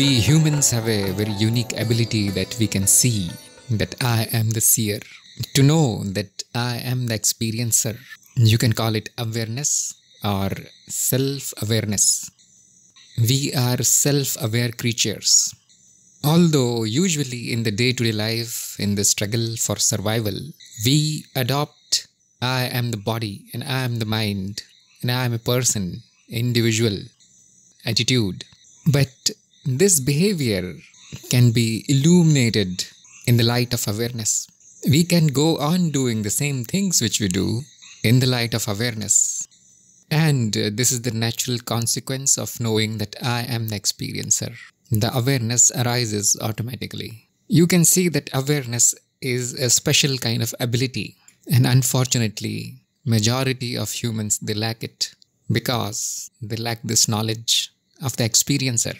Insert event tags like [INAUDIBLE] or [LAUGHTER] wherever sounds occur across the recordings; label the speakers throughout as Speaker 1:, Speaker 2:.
Speaker 1: We humans have a very unique ability that we can see that I am the seer. To know that I am the experiencer. You can call it awareness or self awareness. We are self aware creatures. Although, usually in the day to day life, in the struggle for survival, we adopt I am the body and I am the mind and I am a person, individual attitude. But this behavior can be illuminated in the light of awareness. We can go on doing the same things which we do in the light of awareness. And uh, this is the natural consequence of knowing that I am the experiencer. The awareness arises automatically. You can see that awareness is a special kind of ability. And unfortunately, majority of humans, they lack it because they lack this knowledge of the experiencer.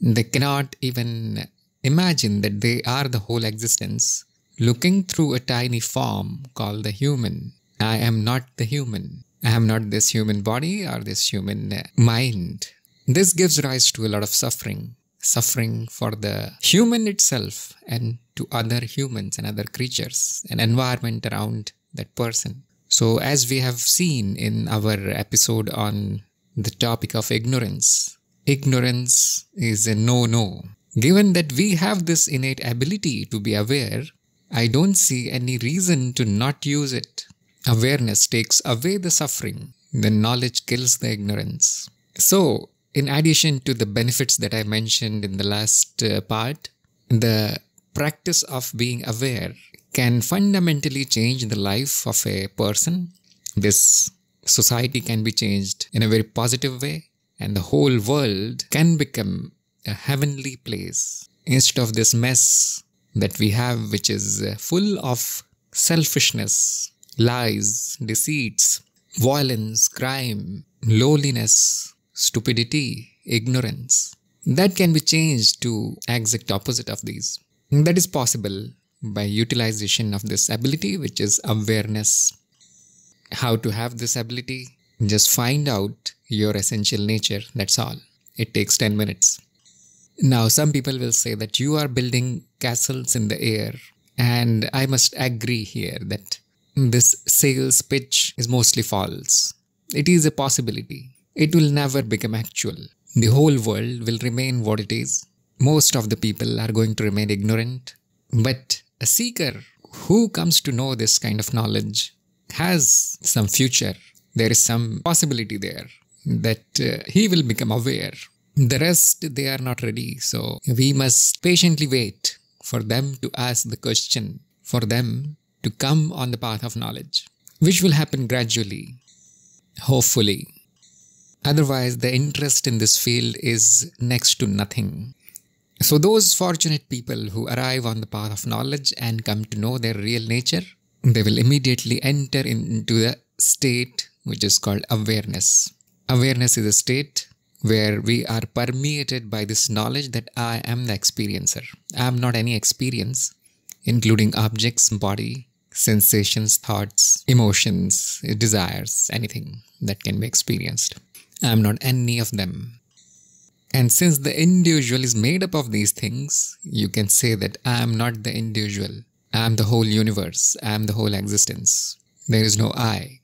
Speaker 1: They cannot even imagine that they are the whole existence. Looking through a tiny form called the human, I am not the human. I am not this human body or this human mind. This gives rise to a lot of suffering. Suffering for the human itself and to other humans and other creatures and environment around that person. So, as we have seen in our episode on the topic of ignorance, ignorance is a no no. Given that we have this innate ability to be aware, I don't see any reason to not use it. Awareness takes away the suffering, the knowledge kills the ignorance. So, in addition to the benefits that I mentioned in the last uh, part, the practice of being aware can fundamentally change the life of a person. This society can be changed in a very positive way and the whole world can become a heavenly place instead of this mess that we have, which is uh, full of selfishness, lies, deceits, violence, crime, lowliness, stupidity, ignorance. That can be changed to exact opposite of these. That is possible by utilization of this ability, which is awareness. How to have this ability? Just find out your essential nature. That's all. It takes 10 minutes. Now, some people will say that you are building castles in the air. And I must agree here that this sales pitch is mostly false. It is a possibility. It will never become actual. The whole world will remain what it is. Most of the people are going to remain ignorant. But a seeker who comes to know this kind of knowledge has some future. There is some possibility there that uh, he will become aware. The rest, they are not ready. So we must patiently wait for them to ask the question, for them to come on the path of knowledge, which will happen gradually, hopefully. Otherwise, the interest in this field is next to nothing. So, those fortunate people who arrive on the path of knowledge and come to know their real nature, they will immediately enter into the state which is called awareness. Awareness is a state where we are permeated by this knowledge that I am the experiencer. I am not any experience, including objects, body, sensations, thoughts, emotions, desires, anything that can be experienced. I am not any of them. And since the individual is made up of these things, you can say that I am not the individual. I am the whole universe. I am the whole existence. There is no I.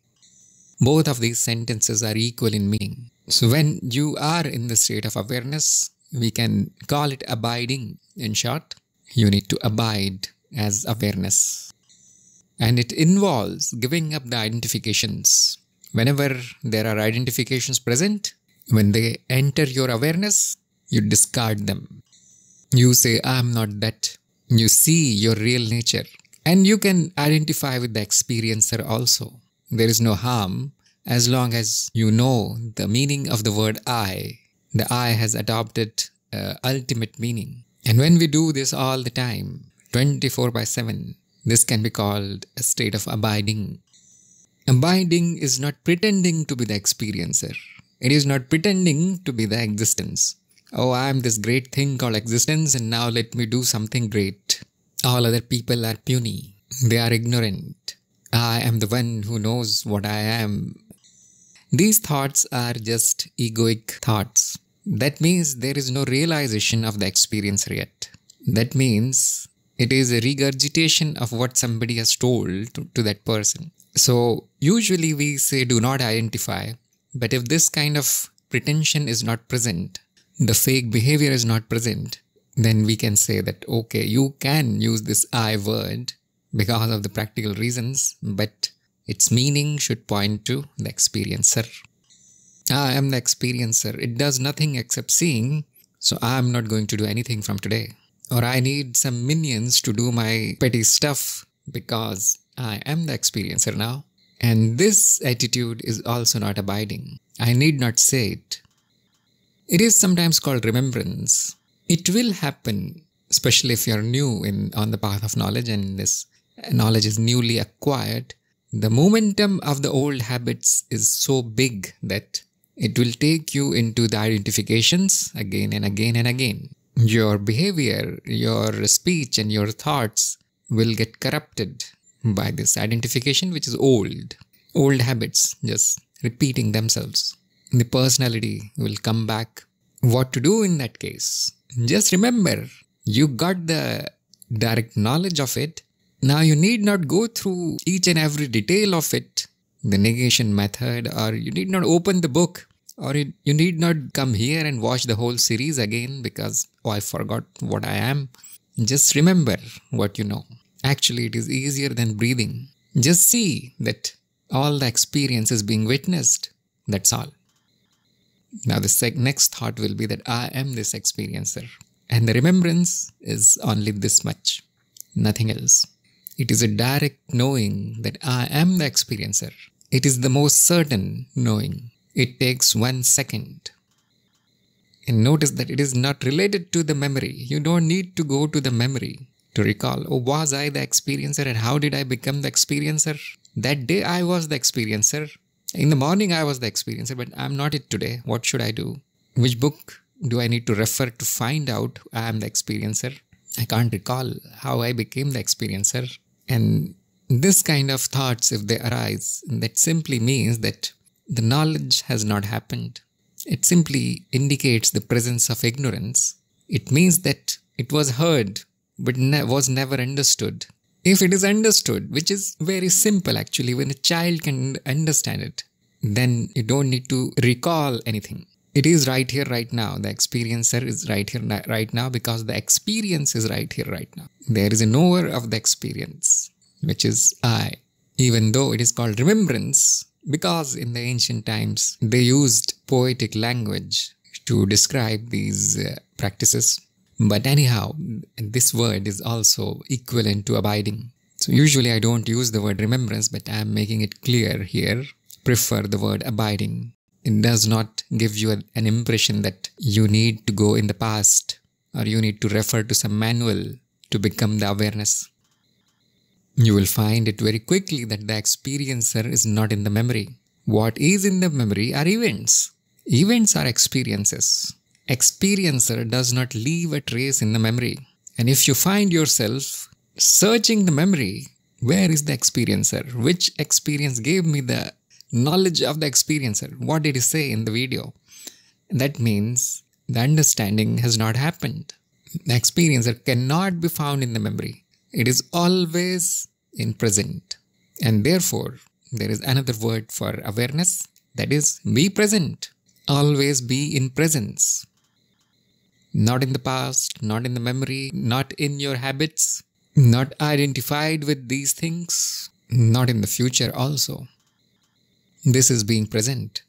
Speaker 1: Both of these sentences are equal in meaning. So when you are in the state of awareness, we can call it abiding. In short, you need to abide as awareness. And it involves giving up the identifications. Whenever there are identifications present, when they enter your awareness, you discard them. You say, I'm not that. You see your real nature. And you can identify with the experiencer also there is no harm as long as you know the meaning of the word I. The I has adopted uh, ultimate meaning. And when we do this all the time, 24 by 7, this can be called a state of abiding. Abiding is not pretending to be the experiencer. It is not pretending to be the existence. Oh, I am this great thing called existence, and now let me do something great. All other people are puny. They are ignorant. I am the one who knows what I am. These thoughts are just egoic thoughts. That means there is no realization of the experience yet. That means it is a regurgitation of what somebody has told to, to that person. So, usually we say do not identify, but if this kind of pretension is not present, the fake behavior is not present, then we can say that okay, you can use this I word because of the practical reasons, but its meaning should point to the experiencer. I am the experiencer. It does nothing except seeing, so I am not going to do anything from today. Or I need some minions to do my petty stuff because I am the experiencer now. And this attitude is also not abiding. I need not say it. It is sometimes called remembrance. It will happen, especially if you're new in on the path of knowledge and in this knowledge is newly acquired, the momentum of the old habits is so big that it will take you into the identifications again and again and again. Your behavior, your speech, and your thoughts will get corrupted by this identification, which is old. Old habits just repeating themselves. The personality will come back. What to do in that case? Just remember, you got the direct knowledge of it, now you need not go through each and every detail of it, the negation method, or you need not open the book, or you, you need not come here and watch the whole series again because, oh, I forgot what I am. Just remember what you know. Actually, it is easier than breathing. Just see that all the experience is being witnessed. That's all. Now, the next thought will be that I am this experiencer, and the remembrance is only this much, nothing else. It is a direct knowing that I am the experiencer. It is the most certain knowing. It takes one second. And notice that it is not related to the memory. You don't need to go to the memory to recall, oh, was I the experiencer and how did I become the experiencer? That day I was the experiencer. In the morning I was the experiencer, but I'm not it today. What should I do? Which book do I need to refer to find out I am the experiencer? I can't recall how I became the experiencer. And this kind of thoughts, if they arise, that simply means that the knowledge has not happened. It simply indicates the presence of ignorance. It means that it was heard but ne- was never understood. If it is understood, which is very simple actually, when a child can understand it, then you don't need to recall anything it is right here right now the experiencer is right here right now because the experience is right here right now there is a knower of the experience which is i even though it is called remembrance because in the ancient times they used poetic language to describe these uh, practices but anyhow this word is also equivalent to abiding so usually i don't use the word remembrance but i am making it clear here prefer the word abiding it does not give you an impression that you need to go in the past or you need to refer to some manual to become the awareness. You will find it very quickly that the experiencer is not in the memory. What is in the memory are events. Events are experiences. Experiencer does not leave a trace in the memory. And if you find yourself searching the memory, where is the experiencer? Which experience gave me the knowledge of the experiencer. What did he say in the video? That means the understanding has not happened. The experiencer cannot be found in the memory. It is always in present. And therefore, there is another word for awareness that is, be present. Always be in presence. Not in the past, not in the memory, not in your habits, not identified with these things, not in the future also. This is being present.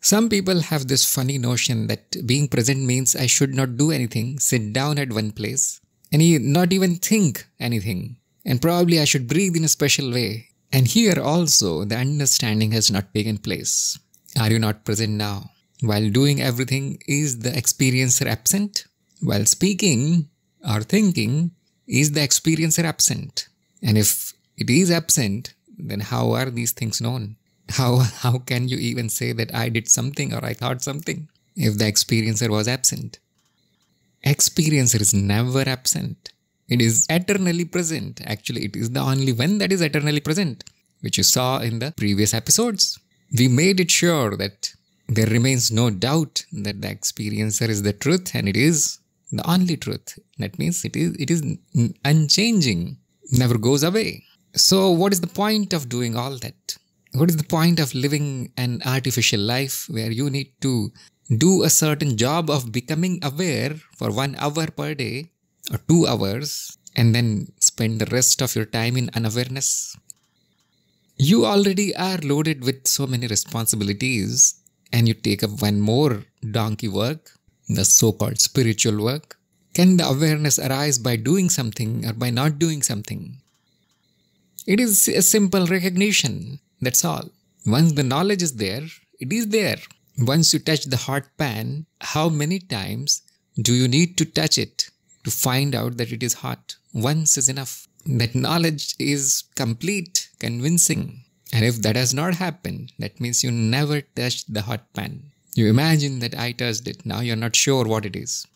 Speaker 1: Some people have this funny notion that being present means I should not do anything, sit down at one place, and not even think anything. And probably I should breathe in a special way. And here also, the understanding has not taken place. Are you not present now? While doing everything, is the experiencer absent? While speaking or thinking, is the experiencer absent? And if it is absent, then how are these things known? how [LAUGHS] how can you even say that i did something or i thought something if the experiencer was absent experiencer is never absent it is eternally present actually it is the only one that is eternally present which you saw in the previous episodes we made it sure that there remains no doubt that the experiencer is the truth and it is the only truth that means it is it is unchanging never goes away so what is the point of doing all that what is the point of living an artificial life where you need to do a certain job of becoming aware for one hour per day or two hours and then spend the rest of your time in unawareness? You already are loaded with so many responsibilities and you take up one more donkey work, the so called spiritual work. Can the awareness arise by doing something or by not doing something? It is a simple recognition that's all. Once the knowledge is there, it is there. Once you touch the hot pan, how many times do you need to touch it to find out that it is hot? Once is enough. That knowledge is complete, convincing. And if that has not happened, that means you never touched the hot pan. You imagine that I touched it, now you're not sure what it is.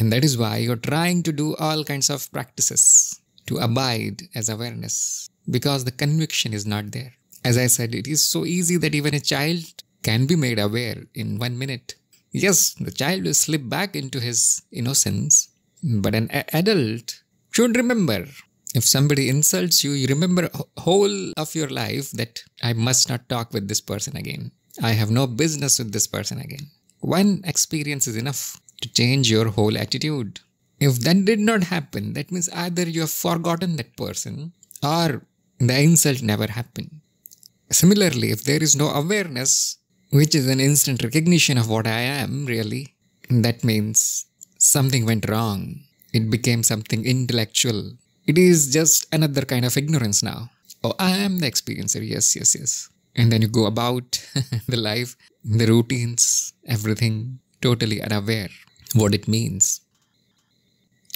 Speaker 1: And that is why you're trying to do all kinds of practices to abide as awareness because the conviction is not there. As I said, it is so easy that even a child can be made aware in one minute. Yes, the child will slip back into his innocence, but an adult should remember. If somebody insults you, you remember whole of your life that I must not talk with this person again. I have no business with this person again. One experience is enough to change your whole attitude. If that did not happen, that means either you have forgotten that person or the insult never happened. Similarly, if there is no awareness, which is an instant recognition of what I am, really, that means something went wrong. It became something intellectual. It is just another kind of ignorance now. Oh, I am the experiencer. Yes, yes, yes. And then you go about [LAUGHS] the life, the routines, everything, totally unaware what it means.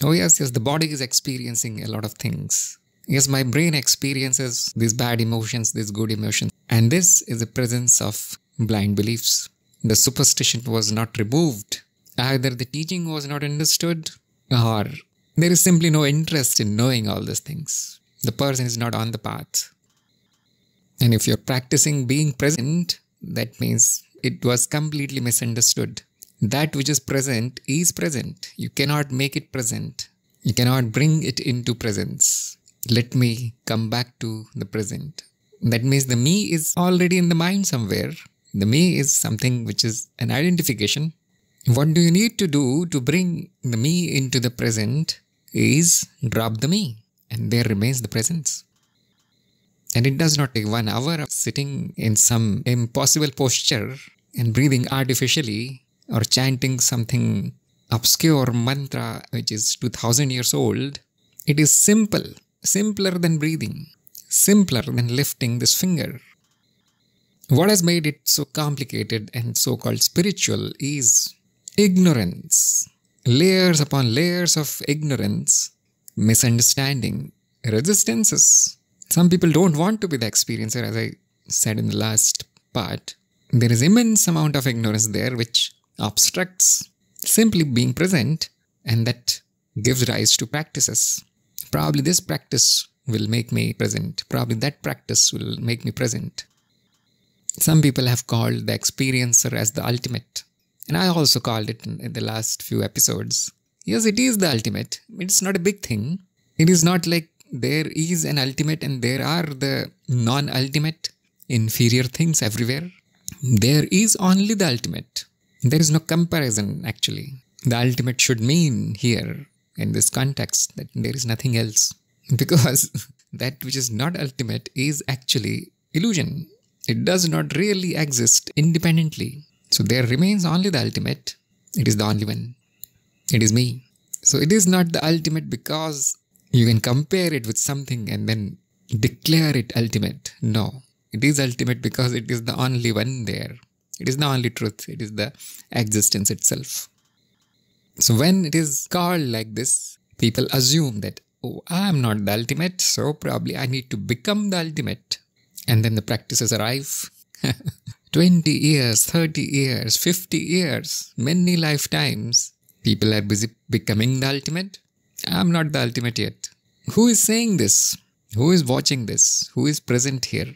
Speaker 1: Oh, yes, yes, the body is experiencing a lot of things. Yes, my brain experiences these bad emotions, these good emotions. And this is the presence of blind beliefs. The superstition was not removed. Either the teaching was not understood or there is simply no interest in knowing all these things. The person is not on the path. And if you're practicing being present, that means it was completely misunderstood. That which is present is present. You cannot make it present. You cannot bring it into presence let me come back to the present. That means the me is already in the mind somewhere. The me is something which is an identification. What do you need to do to bring the me into the present is drop the me and there remains the presence. And it does not take one hour of sitting in some impossible posture and breathing artificially or chanting something obscure mantra which is 2000 years old. It is simple Simpler than breathing, simpler than lifting this finger. What has made it so complicated and so called spiritual is ignorance. Layers upon layers of ignorance, misunderstanding, resistances. Some people don't want to be the experiencer, as I said in the last part. There is immense amount of ignorance there which obstructs simply being present and that gives rise to practices. Probably this practice will make me present. Probably that practice will make me present. Some people have called the experiencer as the ultimate, and I also called it in, the last few episodes. Yes, it is the ultimate. It's not a big thing. It is not like there is an ultimate and there are the non ultimate inferior things everywhere. There is only the ultimate. There is no comparison actually. The ultimate should mean here in this context that there is nothing else [LAUGHS] because that which is not ultimate is actually illusion. It does not really exist independently. So there remains only the ultimate. It is the only one. It is me. So it is not the ultimate because you can compare it with something and then declare it ultimate. No. It is ultimate because it is the only one there. It is the only truth. It is the existence itself. So when it is called like this, people assume that, oh, I'm not the ultimate, so probably I need to become the ultimate. And then the practices arrive. [LAUGHS] 20 years, 30 years, 50 years, many lifetimes. People are busy becoming the ultimate. I'm not the ultimate yet. Who is saying this? Who is watching this? Who is present here?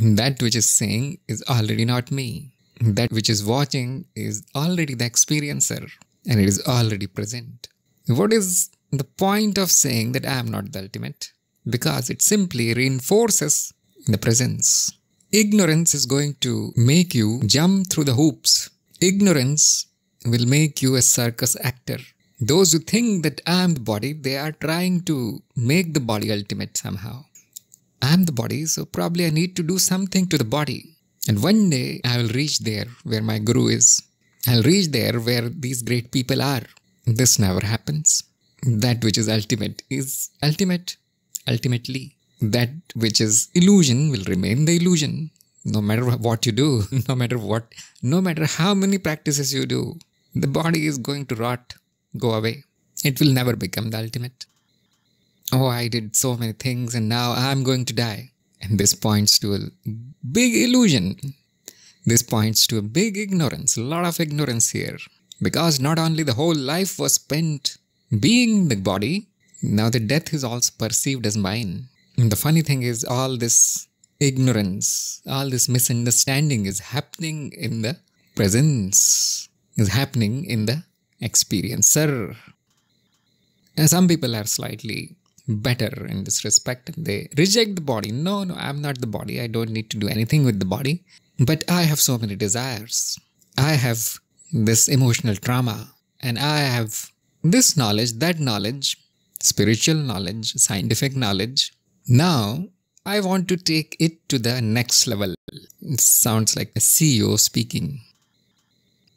Speaker 1: That which is saying is already not me. That which is watching is already the experiencer and it is already present. What is the point of saying that I am not the ultimate? Because it simply reinforces the presence. Ignorance is going to make you jump through the hoops. Ignorance will make you a circus actor. Those who think that I am the body, they are trying to make the body ultimate somehow. I am the body, so probably I need to do something to the body. And one day I will reach there where my guru is. I'll reach there where these great people are. This never happens. That which is ultimate is ultimate. Ultimately, that which is illusion will remain the illusion. No matter what you do, [LAUGHS] no matter what, no matter how many practices you do, the body is going to rot, go away. It will never become the ultimate. Oh, I did so many things and now I'm going to die. And this points to a big illusion this points to a big ignorance, a lot of ignorance here. Because not only the whole life was spent being the body, now the death is also perceived as mine. And the funny thing is, all this ignorance, all this misunderstanding is happening in the presence, is happening in the experiencer. And some people are slightly better in this respect. They reject the body. No, no, I'm not the body. I don't need to do anything with the body. But I have so many desires. I have this emotional trauma, and I have this knowledge, that knowledge, spiritual knowledge, scientific knowledge. Now, I want to take it to the next level. It sounds like a CEO speaking.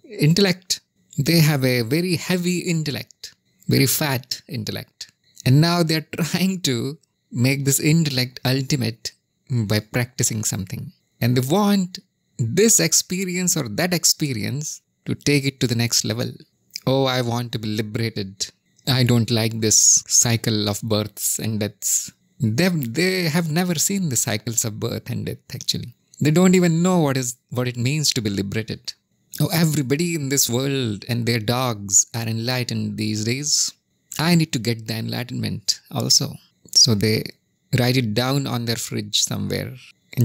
Speaker 1: Intellect. They have a very heavy intellect, very fat intellect. And now they're [LAUGHS] trying to make this intellect ultimate by practicing something. And they want this experience or that experience to take it to the next level. Oh, I want to be liberated. I don't like this cycle of births and deaths. They've, they have never seen the cycles of birth and death, actually. They don't even know what is what it means to be liberated. Oh, everybody in this world and their dogs are enlightened these days. I need to get the enlightenment also. So they write it down on their fridge somewhere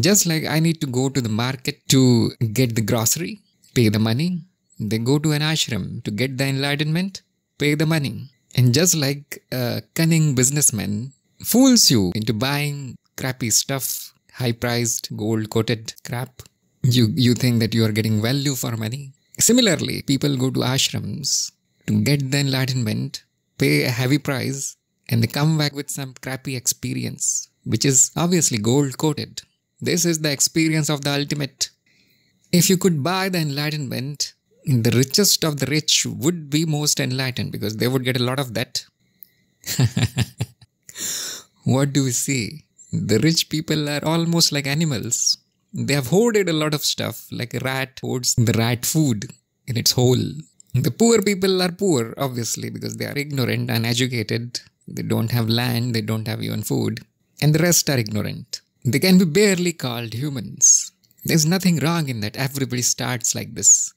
Speaker 1: just like I need to go to the market to get the grocery, pay the money, then go to an ashram to get the enlightenment, pay the money. And just like a cunning businessman fools you into buying crappy stuff, high priced, gold coated crap, you, you think that you are getting value for money. Similarly, people go to ashrams to get the enlightenment, pay a heavy price, and they come back with some crappy experience, which is obviously gold coated. This is the experience of the ultimate. If you could buy the enlightenment, the richest of the rich would be most enlightened because they would get a lot of that. [LAUGHS] what do we see? The rich people are almost like animals. They have hoarded a lot of stuff, like a rat hoards the rat food in its hole. The poor people are poor, obviously, because they are ignorant, uneducated. They don't have land, they don't have even food, and the rest are ignorant. They can be barely called humans. There's nothing wrong in that. Everybody starts like this.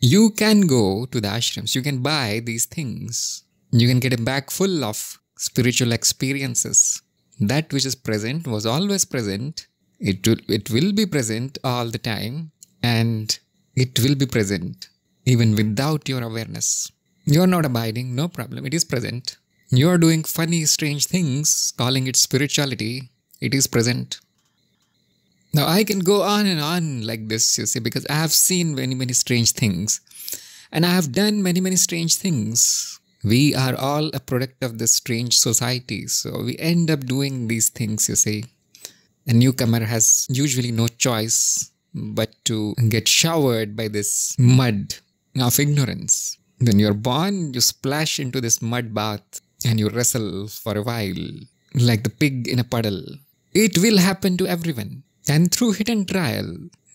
Speaker 1: You can go to the ashrams. You can buy these things. You can get a bag full of spiritual experiences. That which is present was always present. It will, it will be present all the time. And it will be present even without your awareness. You're not abiding, no problem. It is present. You're doing funny, strange things, calling it spirituality, it is present. Now I can go on and on like this, you see, because I have seen many, many strange things. And I have done many, many strange things. We are all a product of this strange society, so we end up doing these things, you see. A newcomer has usually no choice but to get showered by this mud of ignorance. When you're born, you splash into this mud bath and you wrestle for a while, like the pig in a puddle. It will happen to everyone. And through hit and trial,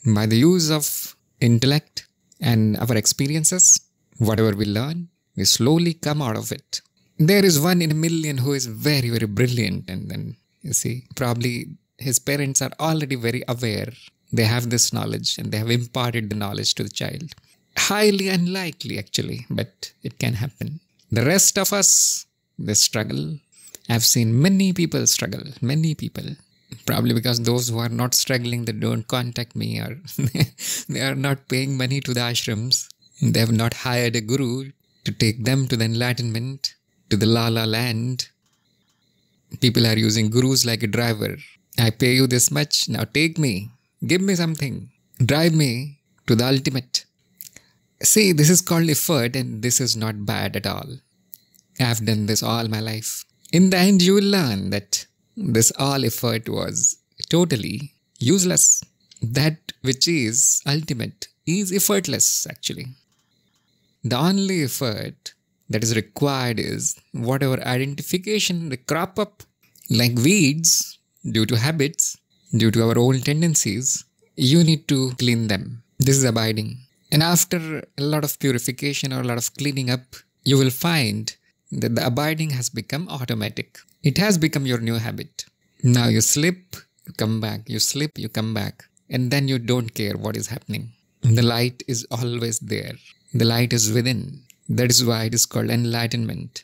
Speaker 1: by the use of intellect and our experiences, whatever we learn, we slowly come out of it. There is one in a million who is very, very brilliant, and then you see, probably his parents are already very aware. They have this knowledge and they have imparted the knowledge to the child. Highly unlikely, actually, but it can happen. The rest of us, they struggle. I've seen many people struggle, many people probably because those who are not struggling they don't contact me or [LAUGHS] they are not paying money to the ashrams they have not hired a guru to take them to the enlightenment to the la la land people are using gurus like a driver i pay you this much now take me give me something drive me to the ultimate see this is called effort and this is not bad at all i've done this all my life in the end you will learn that this all effort was totally useless. That which is ultimate is effortless, actually. The only effort that is required is whatever identification they crop up, like weeds, due to habits, due to our old tendencies, you need to clean them. This is abiding. And after a lot of purification or a lot of cleaning up, you will find that the abiding has become automatic. It has become your new habit. Now you slip, you come back, you slip, you come back, and then you don't care what is happening. The light is always there, the light is within. That is why it is called enlightenment.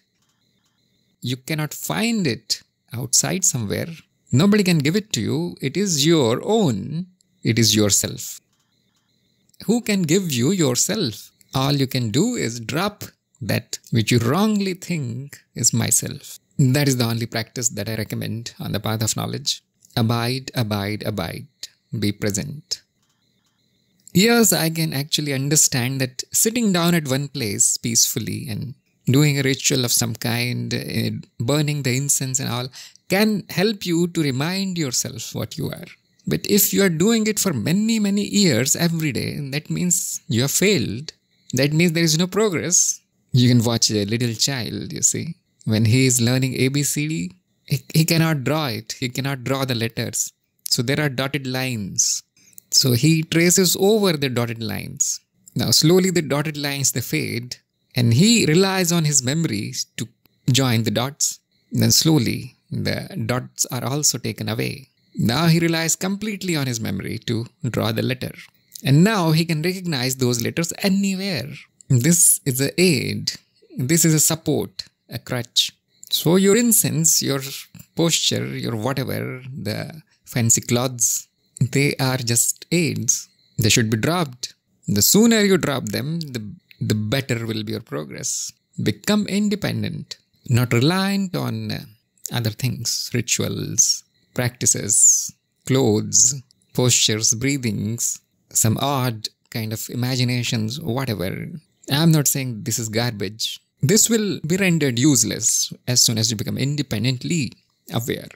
Speaker 1: You cannot find it outside somewhere. Nobody can give it to you. It is your own, it is yourself. Who can give you yourself? All you can do is drop that which you wrongly think is myself. That is the only practice that I recommend on the path of knowledge. Abide, abide, abide. Be present. Yes, I can actually understand that sitting down at one place peacefully and doing a ritual of some kind, eh, burning the incense and all, can help you to remind yourself what you are. But if you are doing it for many, many years every day, that means you have failed. That means there is no progress. You can watch a little child, you see, when he is learning ABCD, he, he cannot draw it. He cannot draw the letters. So there are dotted lines. So he traces over the dotted lines. Now slowly the dotted lines they fade and he relies on his memory to join the dots. Then slowly the dots are also taken away. Now he relies completely on his memory to draw the letter. And now he can recognize those letters anywhere. This is an aid. This is a support a crutch. So your incense, your posture, your whatever, the fancy clothes, they are just aids. They should be dropped. The sooner you drop them, the, the better will be your progress. Become independent, not reliant on other things, rituals, practices, clothes, postures, breathings, some odd kind of imaginations, whatever. I'm not saying this is garbage. This will be rendered useless as soon as you become independently aware.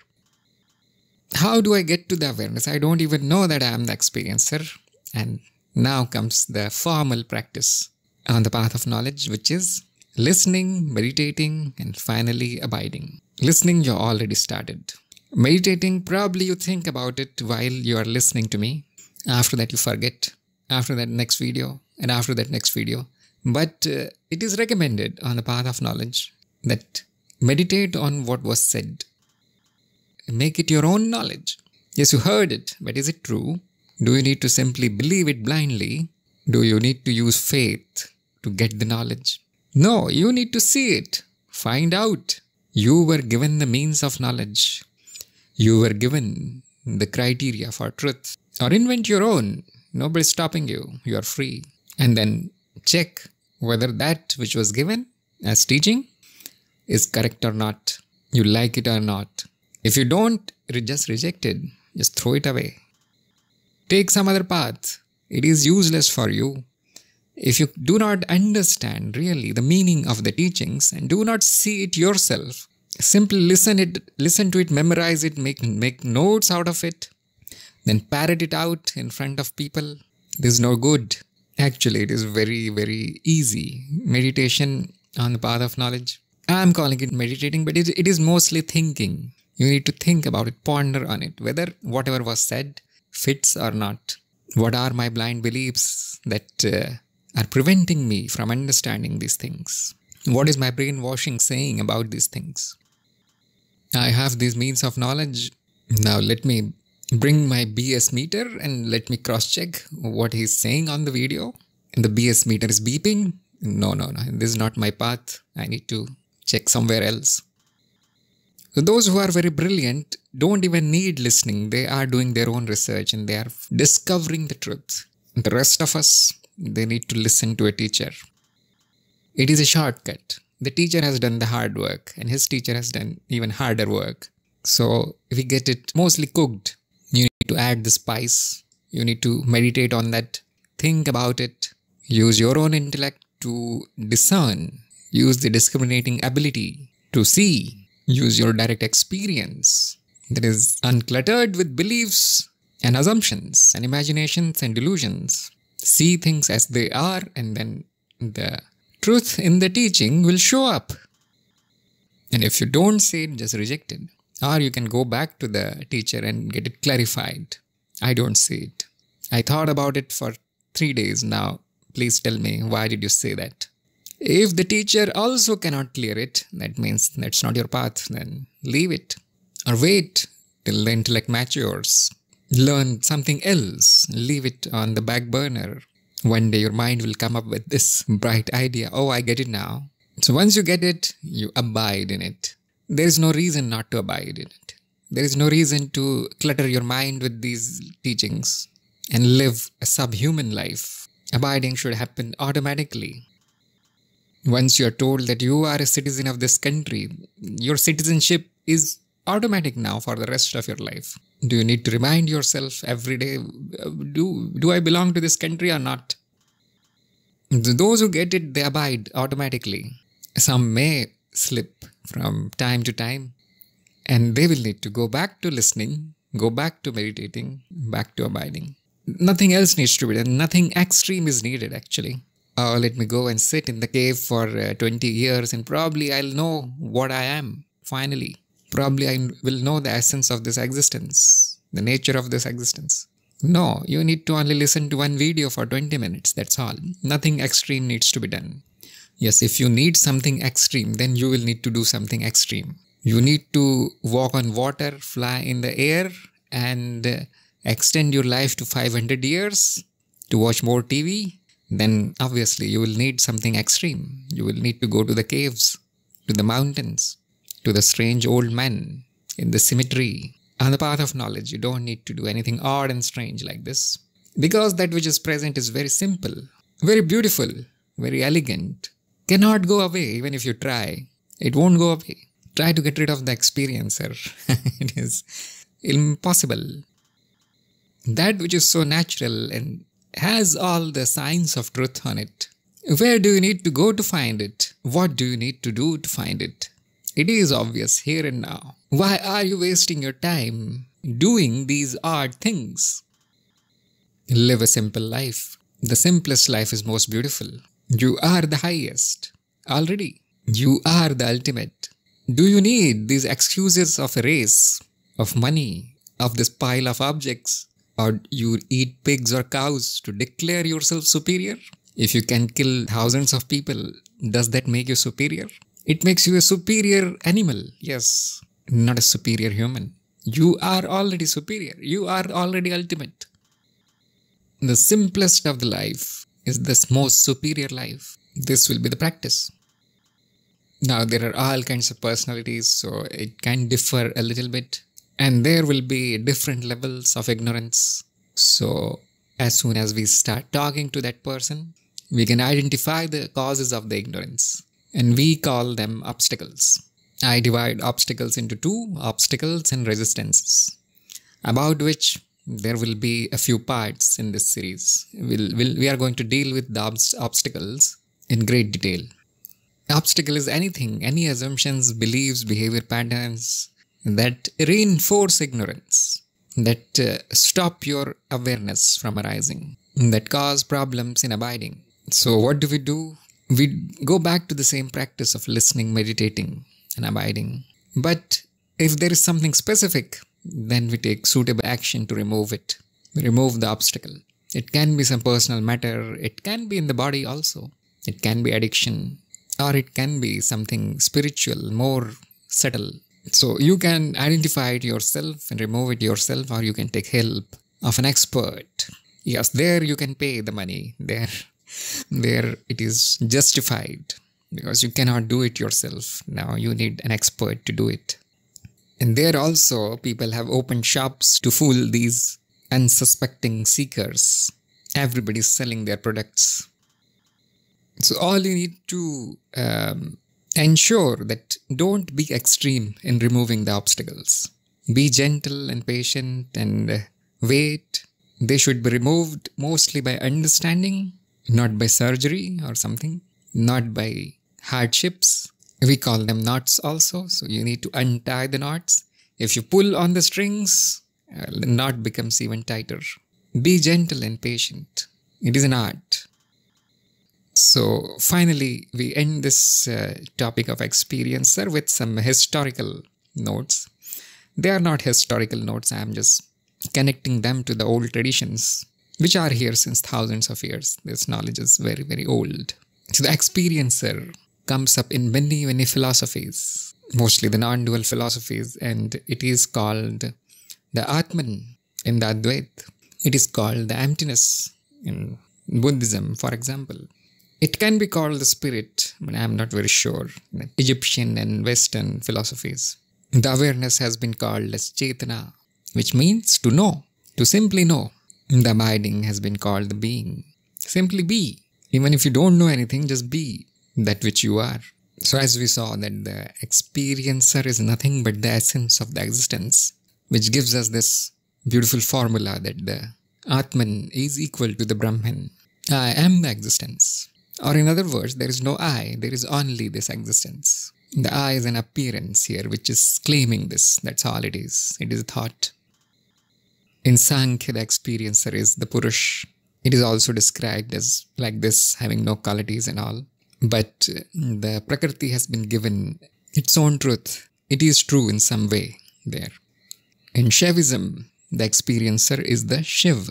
Speaker 1: How do I get to the awareness? I don't even know that I am the experiencer. And now comes the formal practice on the path of knowledge, which is listening, meditating, and finally abiding. Listening, you're already started. Meditating, probably you think about it while you are listening to me. After that, you forget. After that, next video, and after that, next video. But uh, it is recommended on the path of knowledge that meditate on what was said. Make it your own knowledge. Yes, you heard it, but is it true? Do you need to simply believe it blindly? Do you need to use faith to get the knowledge? No, you need to see it, find out. You were given the means of knowledge. You were given the criteria for truth. Or invent your own. Nobody's stopping you. You are free. And then check whether that which was given as teaching is correct or not. You like it or not. If you don't, just reject it. Just throw it away. Take some other path. It is useless for you. If you do not understand really the meaning of the teachings and do not see it yourself, simply listen it, listen to it, memorize it, make make notes out of it, then parrot it out in front of people. This is no good. Actually, it is very, very easy. Meditation on the path of knowledge. I'm calling it meditating, but it, it is mostly thinking. You need to think about it, ponder on it, whether whatever was said fits or not. What are my blind beliefs that uh, are preventing me from understanding these things? What is my brainwashing saying about these things? I have these means of knowledge. Now let me bring my BS meter and let me cross check what he's saying on the video. And the BS meter is beeping. No, no, no, this is not my path. I need to check somewhere else. So those who are very brilliant don't even need listening. They are doing their own research and they are discovering the truth. The rest of us, they need to listen to a teacher. It is a shortcut. The teacher has done the hard work and his teacher has done even harder work. So we get it mostly cooked to add the spice. You need to meditate on that, think about it, use your own intellect to discern, use the discriminating ability to see, use your direct experience that is uncluttered with beliefs and assumptions and imaginations and delusions. See things as they are, and then the truth in the teaching will show up. And if you don't see it, just reject it. Or you can go back to the teacher and get it clarified. I don't see it. I thought about it for three days now. Please tell me, why did you say that? If the teacher also cannot clear it, that means that's not your path, then leave it. Or wait till the intellect matures. Learn something else. Leave it on the back burner. One day your mind will come up with this bright idea. Oh, I get it now. So once you get it, you abide in it there is no reason not to abide in it. There is no reason to clutter your mind with these teachings and live a subhuman life. Abiding should happen automatically. Once you are told that you are a citizen of this country, your citizenship is automatic now for the rest of your life. Do you need to remind yourself every day do, do I belong to this country or not? Those who get it, they abide automatically. Some may slip from time to time. And they will need to go back to listening, go back to meditating, back to abiding. Nothing else needs to be done. Nothing extreme is needed, actually. Uh, let me go and sit in the cave for uh, 20 years and probably I'll know what I am, finally. Probably I will know the essence of this existence, the nature of this existence. No, you need to only listen to one video for 20 minutes, that's all. Nothing extreme needs to be done. Yes, if you need something extreme, then you will need to do something extreme. You need to walk on water, fly in the air, and uh, extend your life to 500 years to watch more TV. Then obviously, you will need something extreme. You will need to go to the caves, to the mountains, to the strange old men in the cemetery. On the path of knowledge, you don't need to do anything odd and strange like this. Because that which is present is very simple, very beautiful, very elegant, cannot go away even if you try. It won't go away. Try to get rid of the experiencer. [LAUGHS] it is impossible. That which is so natural and has all the signs of truth on it. Where do you need to go to find it? What do you need to do to find it? It is obvious here and now. Why are you wasting your time doing these odd things? Live a simple life. The simplest life is most beautiful. You are the highest. Already. You are the ultimate. Do you need these excuses of a race, of money, of this pile of objects? Or you eat pigs or cows to declare yourself superior? If you can kill thousands of people, does that make you superior? It makes you a superior animal, yes, not a superior human. You are already superior. You are already ultimate. The simplest of the life is this most superior life, this will be the practice. Now, there are all kinds of personalities, so it can differ a little bit, and there will be different levels of ignorance. So, as soon as we start talking to that person, we can identify the causes of the ignorance, and we call them obstacles. I divide obstacles into two obstacles and resistances, about which there will be a few parts in this series. We'll, we'll, we are going to deal with the obstacles in great detail. Obstacle is anything, any assumptions, beliefs, behavior patterns that reinforce ignorance, that uh, stop your awareness from arising, that cause problems in abiding. So, what do we do? We go back to the same practice of listening, meditating, and abiding. But if there is something specific then we take suitable action to remove it. Remove the obstacle. It can be some personal matter, it can be in the body also, it can be addiction, or it can be something spiritual, more subtle. So you can identify it yourself and remove it yourself, or you can take help of an expert. Yes, there you can pay the money. There, there it is justified because you cannot do it yourself. Now you need an expert to do it. And there also, people have opened shops to fool these unsuspecting seekers. Everybody's selling their products. So, all you need to um, ensure that don't be extreme in removing the obstacles. Be gentle and patient and uh, wait. They should be removed mostly by understanding, not by surgery or something, not by hardships, we call them knots also, so you need to untie the knots. If you pull on the strings, uh, the knot becomes even tighter. Be gentle and patient. It is an art. So, finally, we end this uh, topic of experiencer with some historical notes. They are not historical notes, I am just connecting them to the old traditions, which are here since thousands of years. This knowledge is very, very old. So, the experiencer comes up in many, many philosophies, mostly the non dual philosophies, and it is called the Atman in the Advait. It is called the emptiness in Buddhism, for example. It can be called the spirit, but I'm not very sure. In Egyptian and Western philosophies. The awareness has been called as Chetana, which means to know, to simply know. The abiding has been called the being. Simply be. Even if you don't know anything, just be that which you are. So, as we saw, that the experiencer is nothing but the essence of the existence, which gives us this beautiful formula that the Atman is equal to the Brahman. I am the existence. Or, in other words, there is no I, there is only this existence. The I is an appearance here which is claiming this, that's all it is. It is thought. In Sankhya, the experiencer is the Purush. It is also described as like this, having no qualities and all. But uh, the Prakriti has been given its own truth. It is true in some way there. In Shaivism, the experiencer is the Shiv.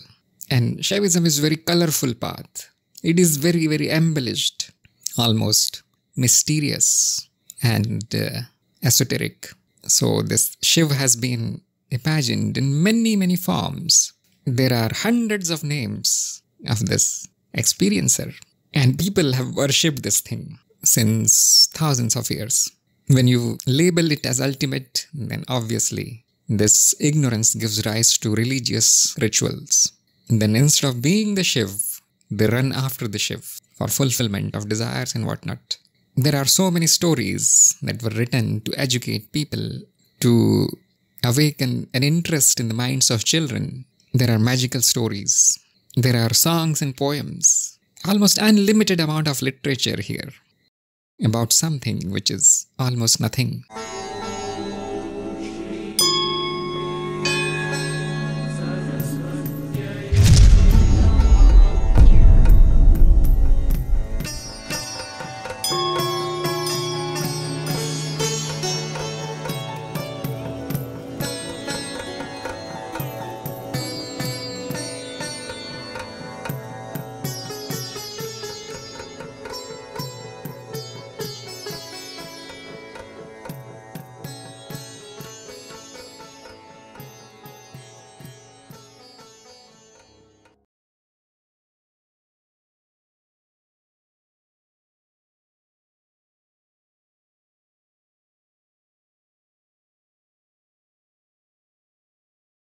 Speaker 1: And Shaivism is very colorful path. It is very, very embellished, almost mysterious and uh, esoteric. So this Shiv has been imagined in many, many forms. There are hundreds of names of this experiencer. And people have worshipped this thing since thousands of years. When you label it as ultimate, then obviously this ignorance gives rise to religious rituals. And then instead of being the Shiv, they run after the Shiv for fulfillment of desires and whatnot. There are so many stories that were written to educate people, to awaken an interest in the minds of children. There are magical stories. There are songs and poems almost unlimited amount of literature here about something which is almost nothing.